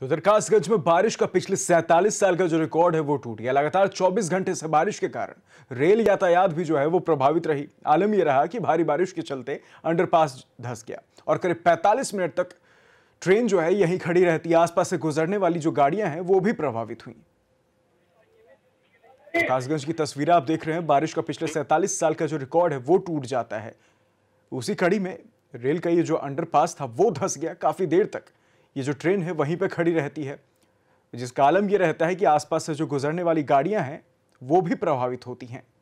तो दरकासगंज में बारिश का पिछले सैंतालीस साल का जो रिकॉर्ड है वो टूट गया लगातार 24 घंटे से बारिश के कारण रेल यातायात भी जो है वो प्रभावित रही आलम यह रहा कि भारी बारिश के चलते अंडरपास धस गया और करीब 45 मिनट तक ट्रेन जो है यहीं खड़ी रहती आसपास से गुजरने वाली जो गाड़ियां हैं वो भी प्रभावित हुई कासगंज की तस्वीरें आप देख रहे हैं बारिश का पिछले सैंतालीस साल का जो रिकॉर्ड है वो टूट जाता है उसी कड़ी में रेल का ये जो अंडरपास था वो धस गया काफी देर तक ये जो ट्रेन है वहीं पर खड़ी रहती है जिसका आलम यह रहता है कि आसपास से जो गुजरने वाली गाड़ियां हैं वो भी प्रभावित होती हैं